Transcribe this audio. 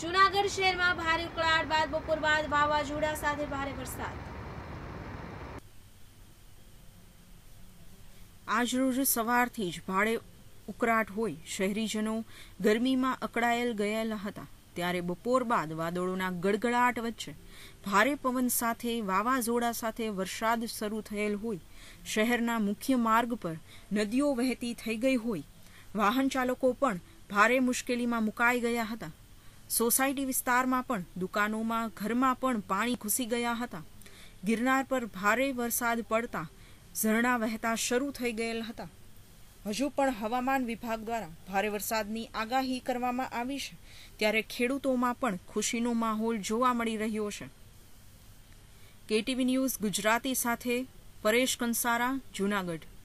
જુનાગઢ શહેરમાં ભારે ઉકળાટ બાદ બપોર બાદ વાવાઝોડા સાથે ભારે વરસાદ આજરોજ સવારથી જ ભારે ઉકળાટ હોય શહેરીજનો ગરમીમાં અકળાયેલ ગયેલા હતા ત્યારે બપોર બાદ વાદળોના ગડગડાટ વચ્ચે ભારે પવન સાથે વાવાઝોડા સાથે વરસાદ શરૂ થયેલ હોય શહેરના મુખ્ય માર્ગ પર નદીઓ વહેતી થઈ ગઈ હોય વાહન ચાલકો પણ ભારે મુશ્કેલીમાં મુકાઈ ગયા હતા સોસાયટી વિસ્તારમાં પણ દુકાનોમાં ઘરમાં પણ પાણી ઘૂસી ગયા હતા ગિરનાર પર ભારે વરસાદ પડતા ઝરણા વહેતા શરૂ થઈ ગયેલ હતા હજુ પણ હવામાન વિભાગ દ્વારા ભારે વરસાદની આગાહી કરવામાં આવી છે ત્યારે ખેડૂતોમાં પણ ખુશીનો માહોલ જોવા મળી રહ્યો છે કેટીવી ન્યૂઝ ગુજરાતી સાથે પરેશ કંસારા જૂનાગઢ